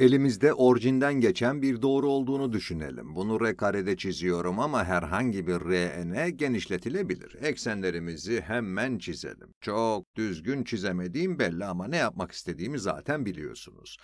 Elimizde orijinden geçen bir doğru olduğunu düşünelim. Bunu R karede çiziyorum ama herhangi bir RN e genişletilebilir. Eksenlerimizi hemen çizelim. Çok düzgün çizemediğim belli ama ne yapmak istediğimi zaten biliyorsunuz.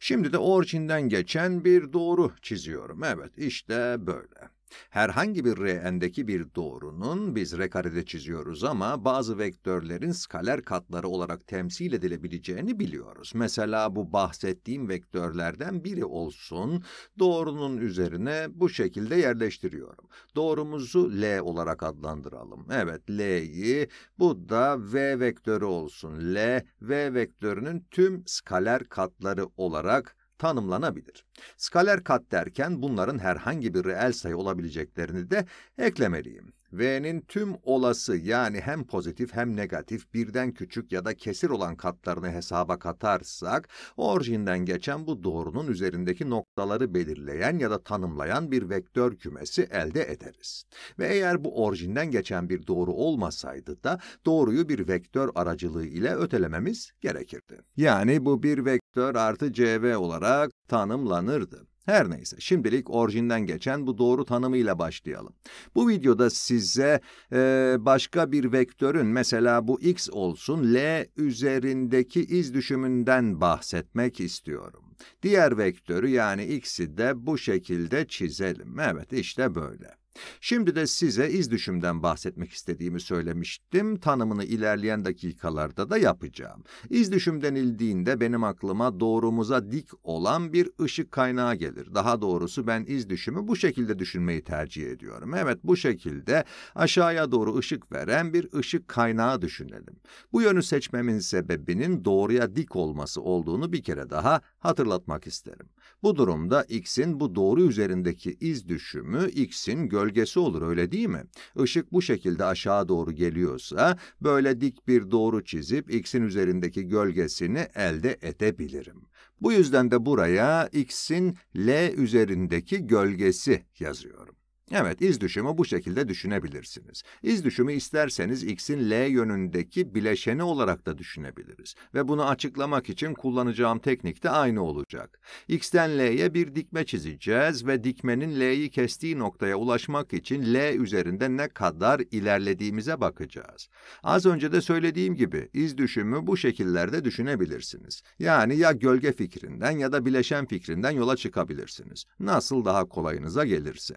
Şimdi de orijinden geçen bir doğru çiziyorum. Evet işte böyle. Herhangi bir R'ndeki bir doğrunun biz R karede çiziyoruz ama bazı vektörlerin skaler katları olarak temsil edilebileceğini biliyoruz. Mesela bu bahsettiğim vektörlerden biri olsun, doğrunun üzerine bu şekilde yerleştiriyorum. Doğrumuzu L olarak adlandıralım. Evet, L'yi, bu da V vektörü olsun. L, V vektörünün tüm skaler katları olarak tanımlanabilir. Skaler kat derken bunların herhangi bir reel sayı olabileceklerini de eklemeliyim. V'nin tüm olası yani hem pozitif hem negatif birden küçük ya da kesir olan katlarını hesaba katarsak, orijinden geçen bu doğrunun üzerindeki noktaları belirleyen ya da tanımlayan bir vektör kümesi elde ederiz. Ve eğer bu orijinden geçen bir doğru olmasaydı da doğruyu bir vektör aracılığı ile ötelememiz gerekirdi. Yani bu bir vektör artı cv olarak tanımlanırdı. Her neyse, şimdilik orijinden geçen bu doğru tanımıyla başlayalım. Bu videoda size e, başka bir vektörün, mesela bu x olsun, l üzerindeki iz düşümünden bahsetmek istiyorum. Diğer vektörü yani x'i de bu şekilde çizelim. Evet, işte böyle. Şimdi de size iz düşümden bahsetmek istediğimi söylemiştim. Tanımını ilerleyen dakikalarda da yapacağım. İz düşüm denildiğinde benim aklıma doğrumuza dik olan bir ışık kaynağı gelir. Daha doğrusu ben iz düşümü bu şekilde düşünmeyi tercih ediyorum. Evet bu şekilde aşağıya doğru ışık veren bir ışık kaynağı düşünelim. Bu yönü seçmemin sebebinin doğruya dik olması olduğunu bir kere daha hatırlatmak isterim. Bu durumda x'in bu doğru üzerindeki iz düşümü x'in gölgesi olur öyle değil mi? Işık bu şekilde aşağı doğru geliyorsa böyle dik bir doğru çizip x'in üzerindeki gölgesini elde edebilirim. Bu yüzden de buraya x'in l üzerindeki gölgesi yazıyorum. Evet, iz düşümü bu şekilde düşünebilirsiniz. İz düşümü isterseniz x'in l yönündeki bileşeni olarak da düşünebiliriz. Ve bunu açıklamak için kullanacağım teknik de aynı olacak. x'ten l'ye bir dikme çizeceğiz ve dikmenin l'yi kestiği noktaya ulaşmak için l üzerinde ne kadar ilerlediğimize bakacağız. Az önce de söylediğim gibi, iz düşümü bu şekillerde düşünebilirsiniz. Yani ya gölge fikrinden ya da bileşen fikrinden yola çıkabilirsiniz. Nasıl daha kolayınıza gelirse.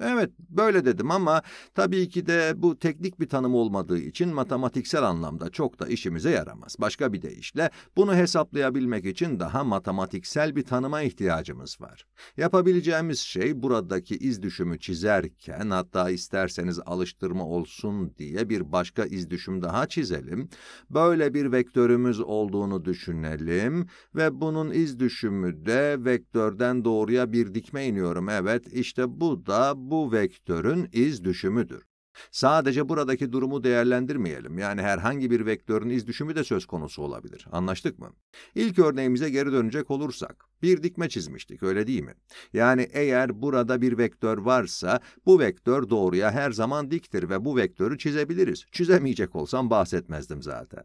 Evet böyle dedim ama tabii ki de bu teknik bir tanım olmadığı için matematiksel anlamda çok da işimize yaramaz. Başka bir deyişle bunu hesaplayabilmek için daha matematiksel bir tanıma ihtiyacımız var. Yapabileceğimiz şey buradaki iz düşümü çizerken hatta isterseniz alıştırma olsun diye bir başka iz düşüm daha çizelim. Böyle bir vektörümüz olduğunu düşünelim ve bunun iz düşümü de vektörden doğruya bir dikme iniyorum. Evet işte bu da bu vektörün iz düşümüdür. Sadece buradaki durumu değerlendirmeyelim. Yani herhangi bir vektörün iz düşümü de söz konusu olabilir. Anlaştık mı? İlk örneğimize geri dönecek olursak, bir dikme çizmiştik öyle değil mi? Yani eğer burada bir vektör varsa, bu vektör doğruya her zaman diktir ve bu vektörü çizebiliriz. Çizemeyecek olsam bahsetmezdim zaten.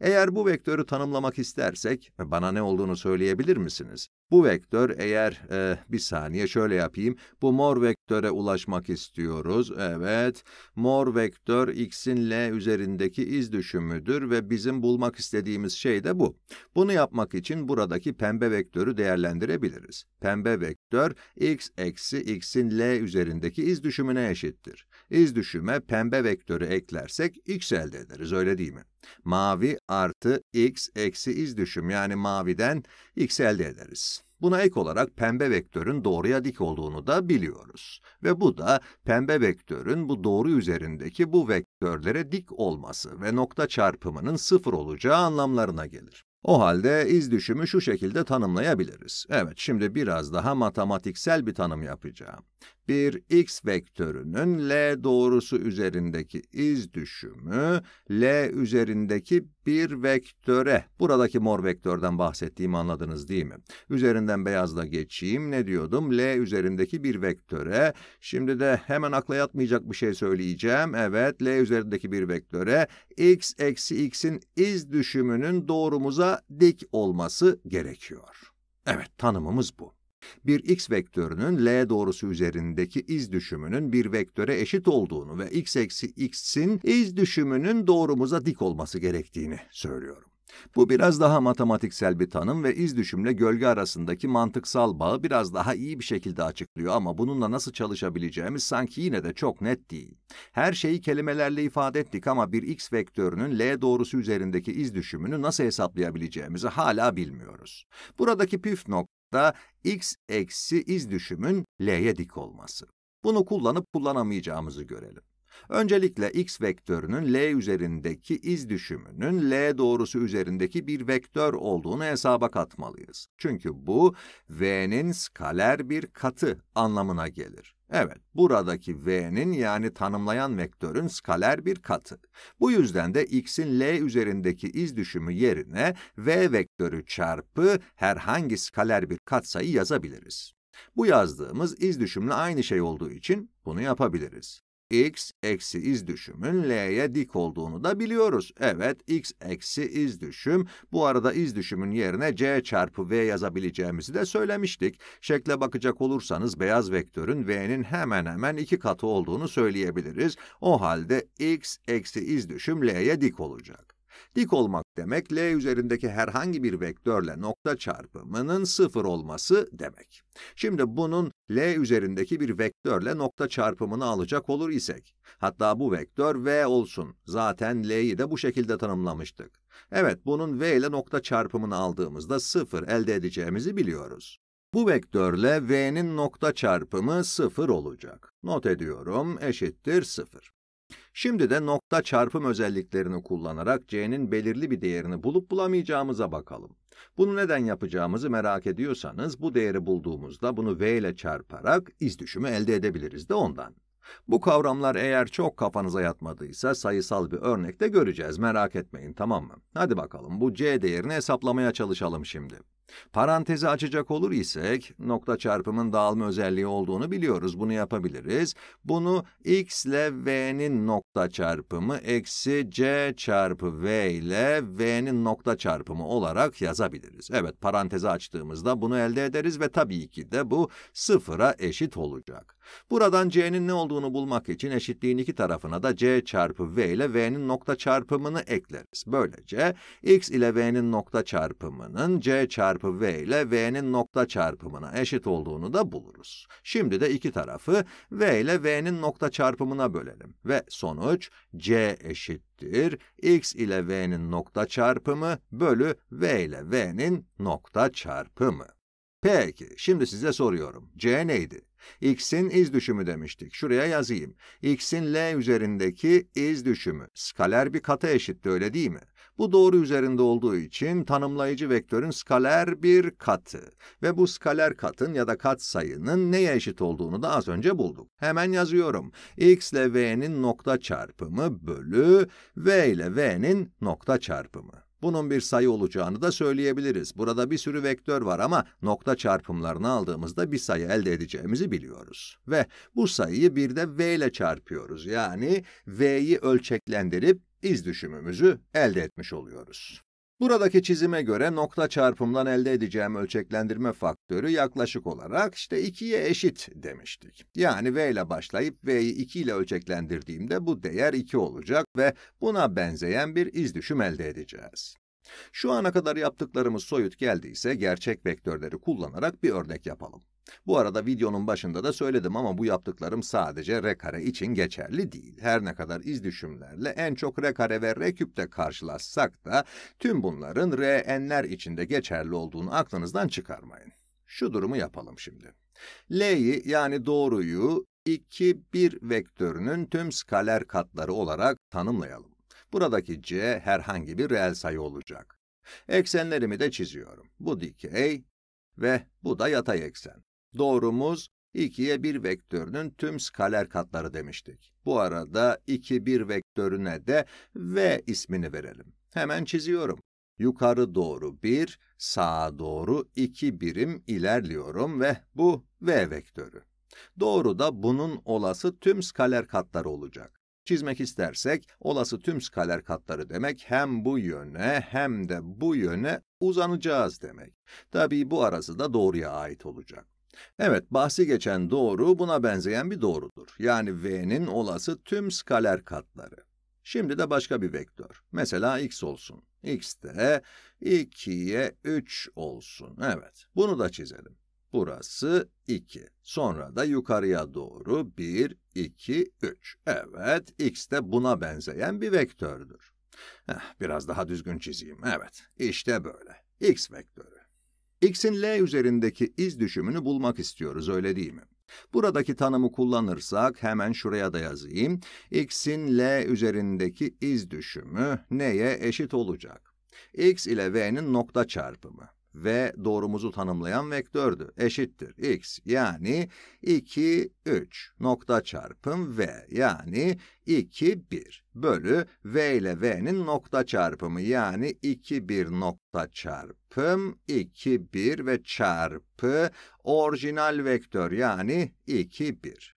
Eğer bu vektörü tanımlamak istersek, bana ne olduğunu söyleyebilir misiniz? Bu vektör eğer, e, bir saniye şöyle yapayım, bu mor vektöre ulaşmak istiyoruz, evet. Mor vektör x'in l üzerindeki iz düşümüdür ve bizim bulmak istediğimiz şey de bu. Bunu yapmak için buradaki pembe vektörü değerlendirebiliriz. Pembe vektör x eksi x'in l üzerindeki iz düşümüne eşittir. İz düşüme pembe vektörü eklersek x elde ederiz, öyle değil mi? Mavi artı x eksi iz düşüm yani maviden x elde ederiz. Buna ek olarak pembe vektörün doğruya dik olduğunu da biliyoruz. Ve bu da pembe vektörün bu doğru üzerindeki bu vektörlere dik olması ve nokta çarpımının sıfır olacağı anlamlarına gelir. O halde iz düşümü şu şekilde tanımlayabiliriz. Evet, şimdi biraz daha matematiksel bir tanım yapacağım bir x vektörünün L doğrusu üzerindeki iz düşümü L üzerindeki bir vektöre. Buradaki mor vektörden bahsettiğimi anladınız değil mi? Üzerinden beyazla geçeyim. Ne diyordum? L üzerindeki bir vektöre. Şimdi de hemen akla yatmayacak bir şey söyleyeceğim. Evet, L üzerindeki bir vektöre x eksi x'in iz düşümünün doğrumuza dik olması gerekiyor. Evet, tanımımız bu bir x vektörünün L doğrusu üzerindeki iz düşümünün bir vektöre eşit olduğunu ve x eksi x'in iz düşümünün doğrumuza dik olması gerektiğini söylüyorum. Bu biraz daha matematiksel bir tanım ve iz düşümle gölge arasındaki mantıksal bağı biraz daha iyi bir şekilde açıklıyor ama bununla nasıl çalışabileceğimiz sanki yine de çok net değil. Her şeyi kelimelerle ifade ettik ama bir x vektörünün L doğrusu üzerindeki iz düşümünü nasıl hesaplayabileceğimizi hala bilmiyoruz. Buradaki püf nokta da x eksi iz düşümün l'ye dik olması. Bunu kullanıp kullanamayacağımızı görelim. Öncelikle x vektörünün L üzerindeki iz düşümünün L doğrusu üzerindeki bir vektör olduğunu hesaba katmalıyız. Çünkü bu, V'nin skaler bir katı anlamına gelir. Evet, buradaki v'nin yani tanımlayan vektörün skaler bir katı. Bu yüzden de x'in l üzerindeki iz düşümü yerine v vektörü çarpı herhangi skaler bir katsayı yazabiliriz. Bu yazdığımız iz düşümle aynı şey olduğu için bunu yapabiliriz x eksi iz düşümün l'ye dik olduğunu da biliyoruz. Evet, x eksi iz düşüm. Bu arada iz düşümün yerine c çarpı v yazabileceğimizi de söylemiştik. Şekle bakacak olursanız beyaz vektörün v'nin hemen hemen iki katı olduğunu söyleyebiliriz. O halde x eksi iz düşüm l'ye dik olacak. Dik olmak demek, L üzerindeki herhangi bir vektörle nokta çarpımının sıfır olması demek. Şimdi bunun L üzerindeki bir vektörle nokta çarpımını alacak olur isek, hatta bu vektör V olsun, zaten L'yi de bu şekilde tanımlamıştık. Evet, bunun V ile nokta çarpımını aldığımızda sıfır elde edeceğimizi biliyoruz. Bu vektörle v'nin nokta çarpımı sıfır olacak. Not ediyorum, eşittir sıfır. Şimdi de nokta çarpım özelliklerini kullanarak c'nin belirli bir değerini bulup bulamayacağımıza bakalım. Bunu neden yapacağımızı merak ediyorsanız bu değeri bulduğumuzda bunu v ile çarparak iz düşümü elde edebiliriz de ondan. Bu kavramlar eğer çok kafanıza yatmadıysa sayısal bir örnekte göreceğiz merak etmeyin tamam mı? Hadi bakalım bu c değerini hesaplamaya çalışalım şimdi. Parantezi açacak olur isek, nokta çarpımın dağılma özelliği olduğunu biliyoruz. Bunu yapabiliriz. Bunu x ile v'nin nokta çarpımı eksi c çarpı v ile v'nin nokta çarpımı olarak yazabiliriz. Evet, parantezi açtığımızda bunu elde ederiz ve tabii ki de bu sıfıra eşit olacak. Buradan c'nin ne olduğunu bulmak için eşitliğin iki tarafına da c çarpı v ile v'nin nokta çarpımını ekleriz. Böylece x ile v'nin nokta çarpımının c çarpı v ile v'nin nokta çarpımına eşit olduğunu da buluruz. Şimdi de iki tarafı v ile v'nin nokta çarpımına bölelim ve sonuç c eşittir x ile v'nin nokta çarpımı bölü v ile v'nin nokta çarpımı. Peki, şimdi size soruyorum. C neydi? X'in iz düşümü demiştik. Şuraya yazayım. X'in L üzerindeki iz düşümü. Skaler bir kata eşitti öyle değil mi? Bu doğru üzerinde olduğu için tanımlayıcı vektörün skaler bir katı ve bu skaler katın ya da kat sayının neye eşit olduğunu da az önce bulduk. Hemen yazıyorum. x ile v'nin nokta çarpımı bölü v ile v'nin nokta çarpımı. Bunun bir sayı olacağını da söyleyebiliriz. Burada bir sürü vektör var ama nokta çarpımlarını aldığımızda bir sayı elde edeceğimizi biliyoruz. Ve bu sayıyı bir de v ile çarpıyoruz. Yani v'yi ölçeklendirip iz düşümümüzü elde etmiş oluyoruz. Buradaki çizime göre nokta çarpımdan elde edeceğim ölçeklendirme faktörü yaklaşık olarak işte 2'ye eşit demiştik. Yani v ile başlayıp v'yi 2 ile ölçeklendirdiğimde bu değer 2 olacak ve buna benzeyen bir iz düşüm elde edeceğiz. Şu ana kadar yaptıklarımız soyut geldiyse gerçek vektörleri kullanarak bir örnek yapalım. Bu arada videonun başında da söyledim ama bu yaptıklarım sadece r kare için geçerli değil. Her ne kadar iz düşümlerle en çok r kare ve r küpte karşılaşsak da tüm bunların r n'ler içinde geçerli olduğunu aklınızdan çıkarmayın. Şu durumu yapalım şimdi. L'yi yani doğruyu 2, 1 vektörünün tüm skaler katları olarak tanımlayalım. Buradaki C herhangi bir reel sayı olacak. Eksenlerimi de çiziyorum. Bu dikey ve bu da yatay eksen. Doğrumuz 2'ye 1 vektörünün tüm skaler katları demiştik. Bu arada 2, 1 vektörüne de V ismini verelim. Hemen çiziyorum. Yukarı doğru 1, sağa doğru 2 birim ilerliyorum ve bu V vektörü. Doğru da bunun olası tüm skaler katları olacak çizmek istersek, olası tüm skaler katları demek hem bu yöne hem de bu yöne uzanacağız demek. Tabii bu arası da doğruya ait olacak. Evet, bahsi geçen doğru buna benzeyen bir doğrudur. Yani v'nin olası tüm skaler katları. Şimdi de başka bir vektör. Mesela x olsun. x de 2'ye 3 olsun. Evet, bunu da çizelim. Burası 2. Sonra da yukarıya doğru 1, 2, 3. Evet, x de buna benzeyen bir vektördür. Heh, biraz daha düzgün çizeyim. Evet, işte böyle. x vektörü. x'in L üzerindeki iz düşümünü bulmak istiyoruz, öyle değil mi? Buradaki tanımı kullanırsak hemen şuraya da yazayım. x'in L üzerindeki iz düşümü neye eşit olacak? x ile v'nin nokta çarpımı ve doğrumuzu tanımlayan vektördü. Eşittir x yani 2, 3 nokta çarpım v yani 2, 1 bölü v ile v'nin nokta çarpımı yani 2, 1 nokta çarpım 2, 1 ve çarpı orijinal vektör yani 2, 1.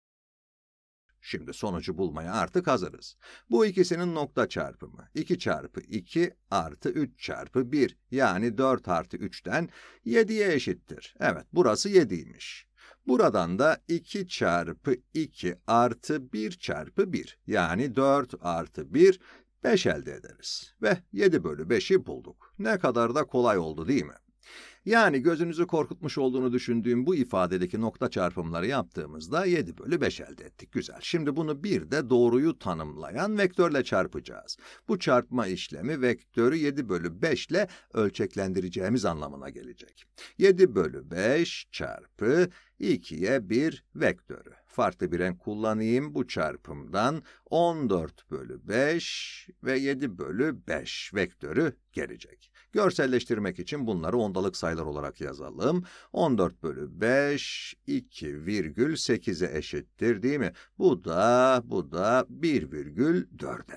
Şimdi sonucu bulmaya artık hazırız. Bu ikisinin nokta çarpımı. 2 çarpı 2 artı 3 çarpı 1 yani 4 artı 3'ten 7'ye eşittir. Evet burası 7'ymiş. Buradan da 2 çarpı 2 artı 1 çarpı 1 yani 4 artı 1 5 elde ederiz. Ve 7 bölü 5'i bulduk. Ne kadar da kolay oldu değil mi? Yani gözünüzü korkutmuş olduğunu düşündüğüm bu ifadedeki nokta çarpımları yaptığımızda 7 bölü 5 elde ettik. Güzel. Şimdi bunu bir de doğruyu tanımlayan vektörle çarpacağız. Bu çarpma işlemi vektörü 7 bölü 5 ile ölçeklendireceğimiz anlamına gelecek. 7 bölü 5 çarpı 2'ye 1 vektörü. Farklı bir renk kullanayım bu çarpımdan 14 bölü 5 ve 7 bölü 5 vektörü gelecek. Görselleştirmek için bunları ondalık sayılar olarak yazalım. 14 bölü 5, 2,8'e eşittir değil mi? Bu da, bu da 1,4'e.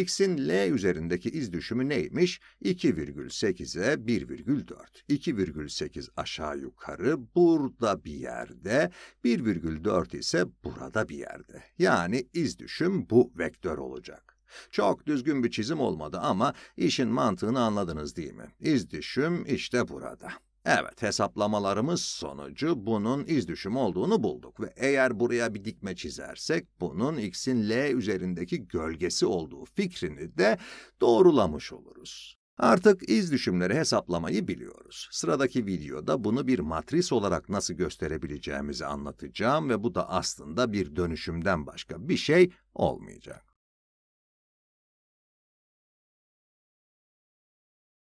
X'in L üzerindeki iz düşümü neymiş? 2,8'e 1,4. 2,8 aşağı yukarı burada bir yerde, 1,4 ise burada bir yerde. Yani iz düşüm bu vektör olacak. Çok düzgün bir çizim olmadı ama işin mantığını anladınız değil mi? İz düşüm işte burada. Evet, hesaplamalarımız sonucu bunun iz düşüm olduğunu bulduk ve eğer buraya bir dikme çizersek bunun x'in l üzerindeki gölgesi olduğu fikrini de doğrulamış oluruz. Artık iz düşümleri hesaplamayı biliyoruz. Sıradaki videoda bunu bir matris olarak nasıl gösterebileceğimizi anlatacağım ve bu da aslında bir dönüşümden başka bir şey olmayacak.